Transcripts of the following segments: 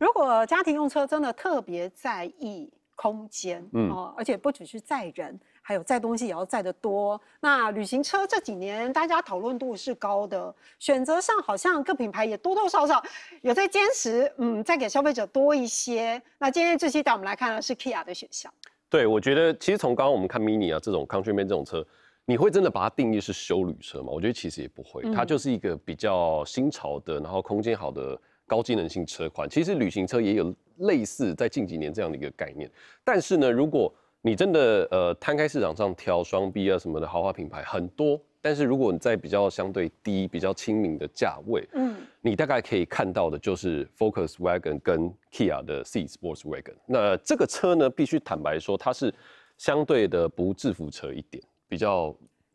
如果家庭用车真的特别在意空间，嗯哦，而且不只是载人，还有载东西也要载的多，那旅行车这几年大家讨论度是高的，选择上好像各品牌也多多少少有在坚持，嗯，在给消费者多一些。那今天这期带我们来看的是 Kia 的选项。对，我觉得其实从刚刚我们看 Mini 啊这种 c o u n t r y m a n 这种车，你会真的把它定义是休旅车吗？我觉得其实也不会，它就是一个比较新潮的，然后空间好的。高功能性车款，其实旅行车也有类似在近几年这样的一个概念。但是呢，如果你真的呃摊开市场上挑双 B 啊什么的豪华品牌很多，但是如果你在比较相对低、比较亲民的价位，嗯，你大概可以看到的就是 Focus Wagon 跟 Kia 的 C Sports Wagon。那这个车呢，必须坦白说，它是相对的不制服车一点，比较。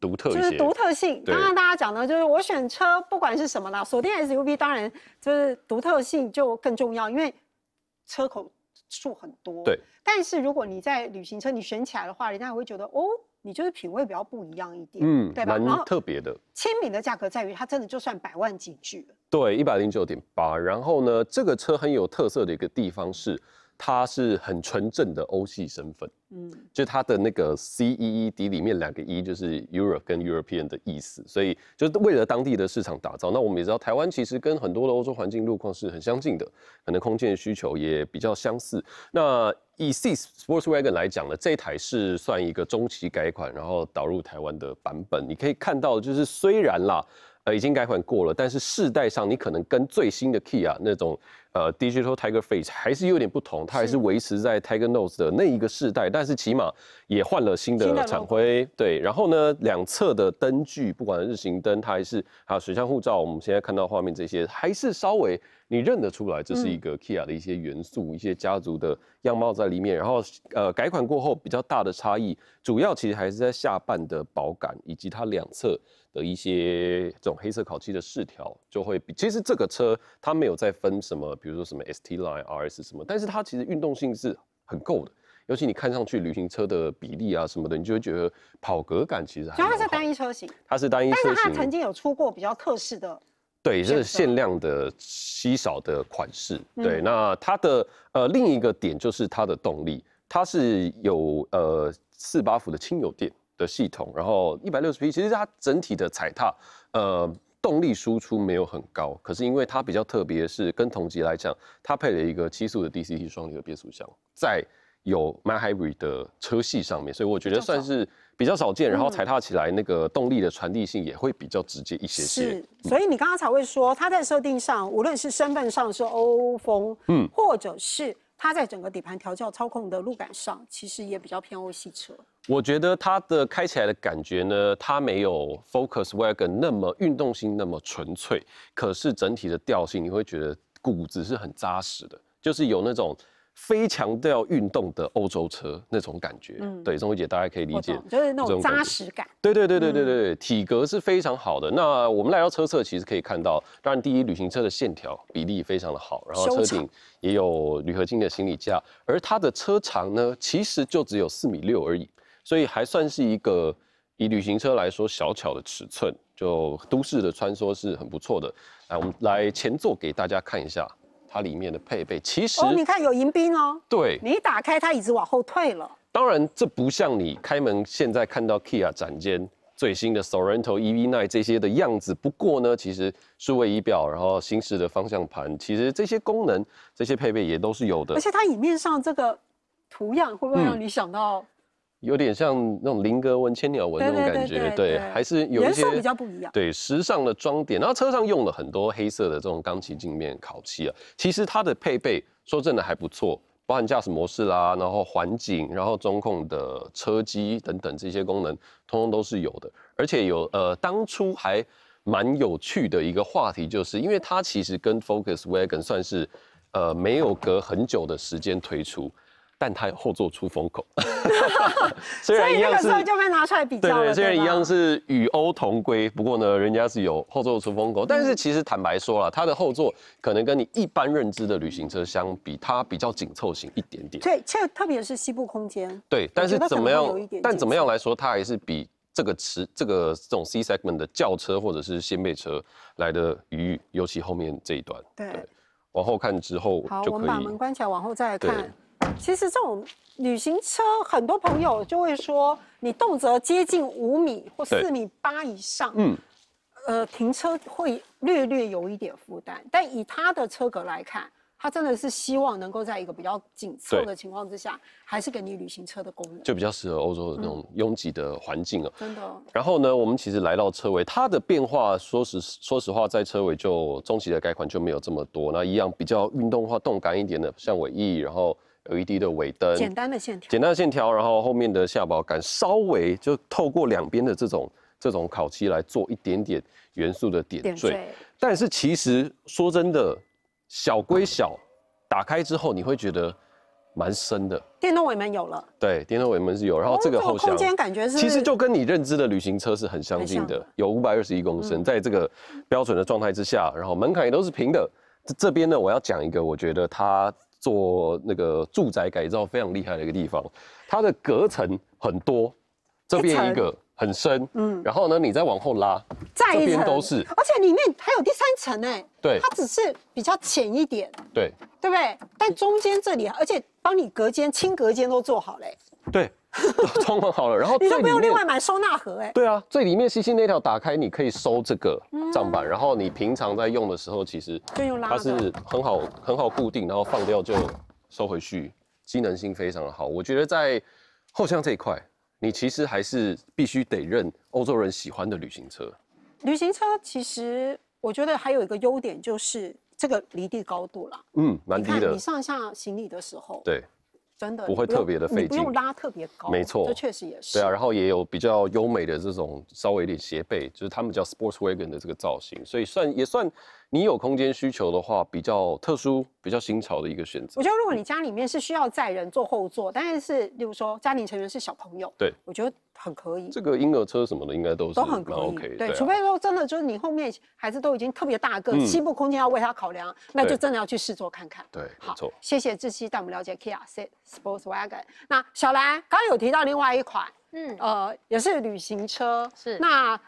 独特就是独特性。刚刚大家讲的，就是我选车不管是什么啦，锁定 SUV 当然就是独特性就更重要，因为车口数很多。对，但是如果你在旅行车你选起来的话，人家会觉得哦，你就是品味比较不一样一点，嗯，对吧？然后特别的，亲民的价格在于它真的就算百万级距对，一百零九点八。然后呢，这个车很有特色的一个地方是。它是很纯正的欧系身份，嗯，就它的那个 C E E D 里面两个 E 就是 Europe 跟 European 的意思，所以就是为了当地的市场打造。那我们也知道，台湾其实跟很多的欧洲环境路况是很相近的，可能空间需求也比较相似。那以 C Sports Wagon 来讲呢，这一台是算一个中期改款，然后导入台湾的版本。你可以看到，就是虽然啦，呃，已经改款过了，但是世代上你可能跟最新的 Kia 那种。呃，Digital Tiger Face 还是有点不同，它还是维持在 Tiger Nose 的那一个世代，但是起码也换了新的厂徽，对。然后呢，两侧的灯具，不管日行灯，它还是还有水箱护罩，我们现在看到画面这些，还是稍微你认得出来，这是一个 Kia 的一些元素、一些家族的样貌在里面。然后，呃，改款过后比较大的差异，主要其实还是在下半的保感以及它两侧的一些这种黑色烤漆的饰条，就会比。其实这个车它没有再分什么。比如说什么 S T Line R S 什么，但是它其实运动性是很够的，尤其你看上去旅行车的比例啊什么的，你就会觉得跑格感其实。主它是单一车型。它是单一车型，但是它曾经有出过比较特式的。对，是限量的、稀少的款式。对，那它的呃另一个点就是它的动力，它是有呃四八伏的轻油电的系统，然后一百六十匹，其实它整体的踩踏呃。动力输出没有很高，可是因为它比较特别，是跟同级来讲，它配了一个七速的 DCT 双离合变速箱，在有迈 i 瑞的车系上面，所以我觉得算是比较少见。然后踩踏起来那个动力的传递性也会比较直接一些些。是，所以你刚刚才会说它在设定上，无论是身份上是欧风，嗯，或者是它在整个底盘调教、操控的路感上，其实也比较偏欧系车。我觉得它的开起来的感觉呢，它没有 Focus Wagon 那么运动性那么纯粹，可是整体的调性你会觉得骨子是很扎实的，就是有那种非强调运动的欧洲车那种感觉。嗯，对，钟慧姐大家可以理解，就是那种扎实感。对对对对对对对，体格是非常好的。那我们来到车侧，其实可以看到，当然第一旅行车的线条比例非常的好，然后车顶也有铝合金的行李架，而它的车长呢，其实就只有四米六而已。所以还算是一个以旅行车来说小巧的尺寸，就都市的穿梭是很不错的。来，我们来前座给大家看一下它里面的配备。其实哦，你看有迎宾哦。对，你一打开，它椅子往后退了。当然，这不像你开门现在看到 Kia 展间最新的 Sorento EV9 这些的样子。不过呢，其实数位仪表，然后新式的方向盘，其实这些功能、这些配备也都是有的。而且它椅面上这个图样会不会让你想到？有点像那种菱格纹、千鸟纹那种感觉，对，还是有一些比较不一样。对，时尚的装点，然后车上用了很多黑色的这种钢琴镜面烤漆啊。其实它的配备，说真的还不错，包含驾驶模式啦，然后环境，然后中控的车机等等这些功能，通通都是有的。而且有呃，当初还蛮有趣的一个话题，就是因为它其实跟 Focus Wagon 算是呃没有隔很久的时间推出。但它有后座出风口 所以那个候就被拿出来比较了。对，虽然一样是与欧同归，不过呢，人家是有后座出风口。但是其实坦白说了，它的后座可能跟你一般认知的旅行车相比，它比较紧凑型一点点。对，这特别是西部空间。对，但是怎么样？但怎么样来说，它还是比这个词这个这种 C segment 的轿车或者是掀背车来的余裕，尤其后面这一段。对，往后看之后好，我们把门关起来，往后再来看。其实这种旅行车，很多朋友就会说，你动辄接近五米或四米八以上，嗯，呃，停车会略略有一点负担。但以它的车格来看，它真的是希望能够在一个比较紧凑的情况之下，还是给你旅行车的功能，就比较适合欧洲的那种拥挤的环境啊，真的。然后呢，我们其实来到车尾，它的变化说实说实话，在车尾就中期的改款就没有这么多。那一样比较运动化、动感一点的，像尾翼，然后。L E D 的尾灯，简单的线条，简单的线条，然后后面的下保杆稍微就透过两边的这种这种烤漆来做一点点元素的点缀。但是其实说真的，小归小，打开之后你会觉得蛮深的。电动尾门有了，对，电动尾门是有。然后这个后空间感觉是，其实就跟你认知的旅行车是很相近的，有五百二十一公升，在这个标准的状态之下，然后门槛也都是平的。这这边呢，我要讲一个，我觉得它。做那个住宅改造非常厉害的一个地方，它的隔层很多，这边一个很深，嗯，然后呢，你再往后拉，这边都是，而且里面还有第三层哎，对，它只是比较浅一点，对，对不对？但中间这里，而且帮你隔间、轻隔间都做好嘞，对。装 潢好了，然后你都不用另外买收纳盒哎。对啊，最里面细细那条打开，你可以收这个账板。然后你平常在用的时候，其实它是很好很好固定，然后放掉就收回去，机能性非常的好。我觉得在后箱这一块，你其实还是必须得认欧洲人喜欢的旅行车。旅行车其实我觉得还有一个优点就是这个离地高度了，嗯，蛮低的。你你上下行李的时候，对。真的不会特别的费劲，不用拉特别高，没错，这确实也是。对啊，然后也有比较优美的这种稍微有点斜背，就是他们叫 sports wagon 的这个造型，所以算也算你有空间需求的话，比较特殊、比较新潮的一个选择。我觉得，如果你家里面是需要载人坐后座，但是例如说家庭成员是小朋友，对我觉得。很可以，这个婴儿车什么的应该都是都很 OK。对，除非说真的就是你后面孩子都已经特别大个，西部空间要为他考量，那就真的要去试坐看看。对，好，错。谢谢志熙带我们了解 Kia C Sports Wagon。那小兰刚有提到另外一款，嗯，呃，也是旅行车，是那。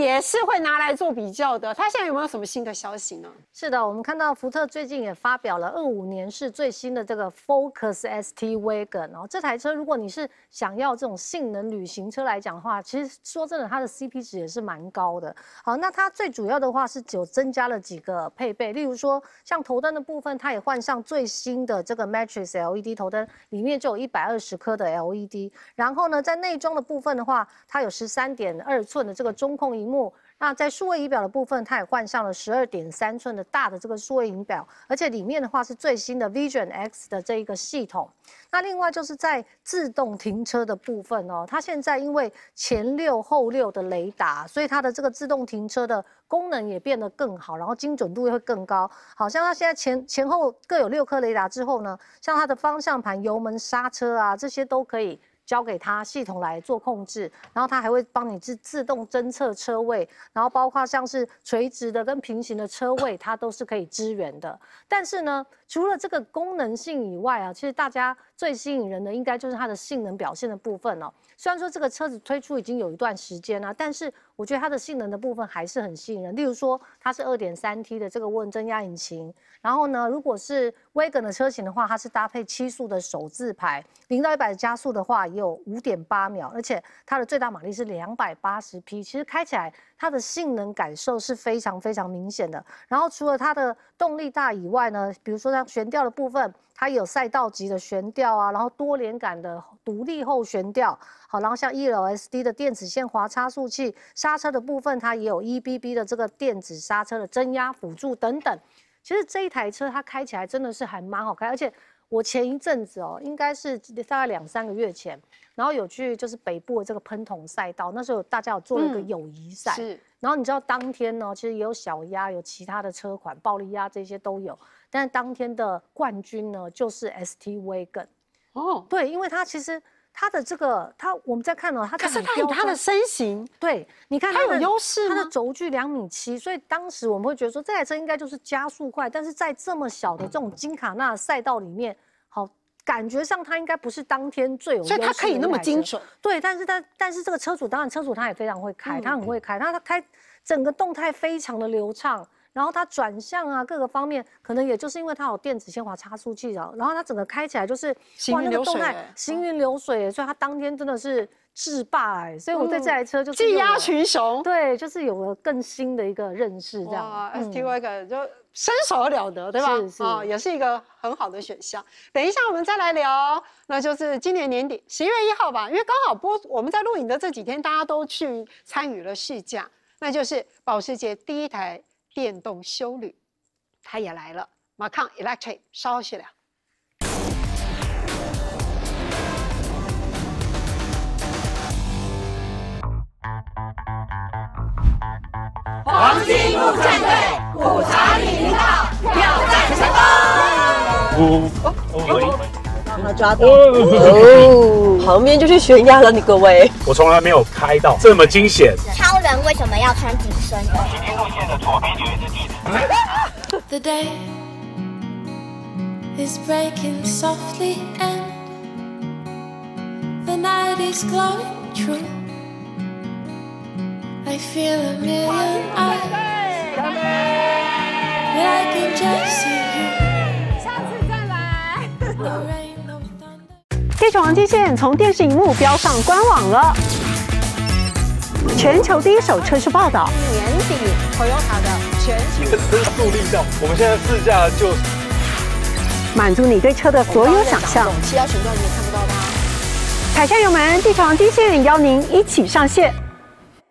也是会拿来做比较的。它现在有没有什么新的消息呢？是的，我们看到福特最近也发表了二五年式最新的这个 Focus ST wagon。哦，这台车如果你是想要这种性能旅行车来讲的话，其实说真的，它的 C P 值也是蛮高的。好，那它最主要的话是就增加了几个配备，例如说像头灯的部分，它也换上最新的这个 Matrix LED 头灯，里面就有一百二十颗的 LED。然后呢，在内装的部分的话，它有十三点二寸的这个中控仪。幕。那在数位仪表的部分，它也换上了十二点三寸的大的这个数位仪表，而且里面的话是最新的 Vision X 的这一个系统。那另外就是在自动停车的部分哦，它现在因为前六后六的雷达，所以它的这个自动停车的功能也变得更好，然后精准度也会更高。好像它现在前前后各有六颗雷达之后呢，像它的方向盘、油门、刹车啊这些都可以。交给他系统来做控制，然后他还会帮你自自动侦测车位，然后包括像是垂直的跟平行的车位，它都是可以支援的。但是呢，除了这个功能性以外啊，其实大家。最吸引人的应该就是它的性能表现的部分了。虽然说这个车子推出已经有一段时间了，但是我觉得它的性能的部分还是很吸引人。例如说，它是二点三 T 的这个涡轮增压引擎，然后呢，如果是 w a g e n 的车型的话，它是搭配七速的手自排，零到一百的加速的话也有五点八秒，而且它的最大马力是两百八十匹，其实开起来它的性能感受是非常非常明显的。然后除了它的动力大以外呢，比如说像悬吊的部分，它有赛道级的悬吊。调啊，然后多连杆的独立后悬吊，好，然后像 E L S D 的电子限滑差速器，刹车的部分它也有 E B B 的这个电子刹车的增压辅助等等。其实这一台车它开起来真的是还蛮好开，而且我前一阵子哦，应该是大概两三个月前，然后有去就是北部的这个喷桶赛道，那时候大家有做一个友谊赛。然后你知道当天呢，其实也有小鸭，有其他的车款暴力鸭这些都有。但是当天的冠军呢，就是 ST w a g A。n 哦，对，因为它其实它的这个它，我们在看哦，它可是它的身形，对，你看它有优势它的轴距两米七，所以当时我们会觉得说这台车应该就是加速快，但是在这么小的这种金卡纳赛道里面。感觉上他应该不是当天最有优势的，所以它可以那么精准。对，但是但但是这个车主，当然车主他也非常会开，他很会开，他他开整个动态非常的流畅。然后它转向啊，各个方面可能也就是因为它有电子限滑差速器啊，然后它整个开起来就是行云流水，行云流水，所以它当天真的是制霸哎，所以我对这台车就技压群雄，对，就是有了更新的一个认识，这样 s t i 就身手了得，对吧？啊，也是一个很好的选项。等一下我们再来聊，那就是今年年底十一月一号吧，因为刚好播我们在录影的这几天，大家都去参与了试驾，那就是保时捷第一台。电动修女，她也来了。马 a Electric，稍许了。黄金路战队五常领导挑战成功。哦哦，让他抓到。哦，旁边就是悬崖了，你各位。我从来没有开到这么惊险。超人为什么要穿紧身 The day is breaking softly and the night is glowing true. I feel a million eyes. g o e a h I can just see you. 下次再来。记者王基宪从电视荧幕标上官网了。全球第一手车市报道，年底，Toyota 的。全系分速力道，我们现在试驾就满足你对车的所有想象。其他片段你也看不到吧？踩下油门，地传极限，邀您一起上线。